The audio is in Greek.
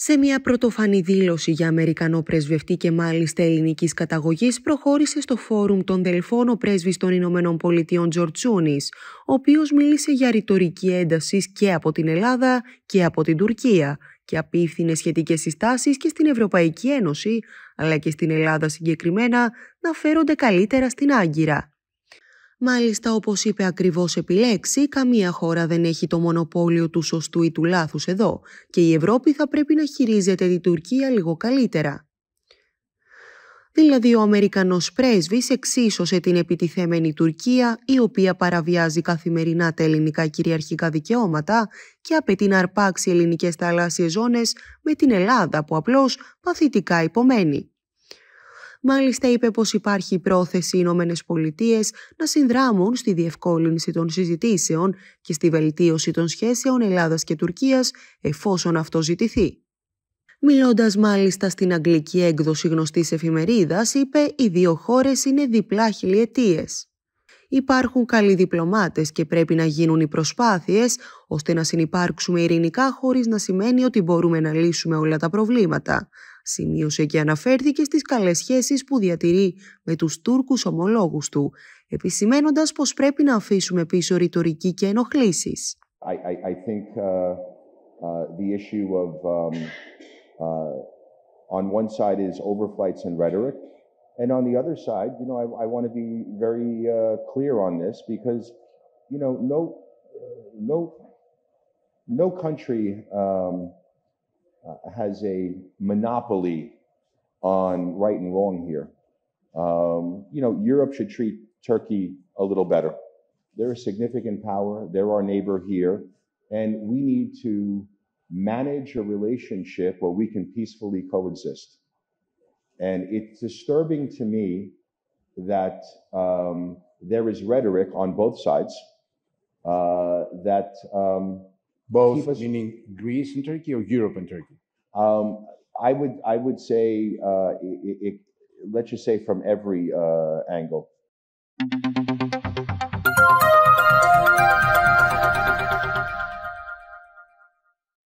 σε μια πρωτοφανή δήλωση για Αμερικανό πρεσβευτή και μάλιστα ελληνικής καταγωγής, προχώρησε στο φόρουμ των Δελφών ο πρέσβης των Ηνωμένων Πολιτειών Τζορτσούνη, ο οποίος μίλησε για ρητορική έντασης και από την Ελλάδα και από την Τουρκία και απίφθινες σχετικές συστάσεις και στην Ευρωπαϊκή Ένωση, αλλά και στην Ελλάδα συγκεκριμένα, να φέρονται καλύτερα στην Άγκυρα. Μάλιστα, όπως είπε ακριβώς επιλέξει, καμία χώρα δεν έχει το μονοπόλιο του σωστού ή του λάθους εδώ και η Ευρώπη θα πρέπει να χειρίζεται τη Τουρκία λίγο καλύτερα. Δηλαδή, ο Αμερικανός Πρέσβης εξίσωσε την επιτιθέμενη Τουρκία, η οποία παραβιάζει καθημερινά τα ελληνικά κυριαρχικά δικαιώματα και απαιτεί να αρπάξει ελληνικές θαλάσσιες ζώνες με την Ελλάδα που απλώς παθητικά υπομένει. Μάλιστα είπε πως υπάρχει η πρόθεση οι Ηνωμένες Πολιτείες να συνδράμουν στη διευκόλυνση των συζητήσεων και στη βελτίωση των σχέσεων Ελλάδας και Τουρκίας εφόσον αυτό ζητηθεί. Μιλώντας μάλιστα στην αγγλική έκδοση γνωστής εφημερίδας, είπε «Οι δύο χώρες είναι διπλά χιλιετίες». Υπάρχουν καλοί διπλωμάτες και πρέπει να γίνουν οι προσπάθειες ώστε να συνεπάρξουμε ειρηνικά χωρίς να σημαίνει ότι μπορούμε να λύσουμε όλα τα προβλήματα σημείωσε και αναφέρθηκε στις καλές σχέσεις που διατηρεί με τους Τούρκους ομολόγους του, επισημένοντας πως πρέπει να αφήσουμε πίσω ρητορική και ενοχλήσεις. I, I, I think, uh, uh, the issue of, um, uh, on one side is overflights and rhetoric, and on the other side, you know, I, I want to be very uh, clear on this because, you know, no, no, no country um, Uh, has a monopoly on right and wrong here. Um, you know, Europe should treat Turkey a little better. They're a significant power, they're our neighbor here, and we need to manage a relationship where we can peacefully coexist. And it's disturbing to me that um, there is rhetoric on both sides uh, that um, both us, meaning Greece and Turkey or Europe and Turkey? Um, I would I would say uh, it, it, let's just say from every uh, angle.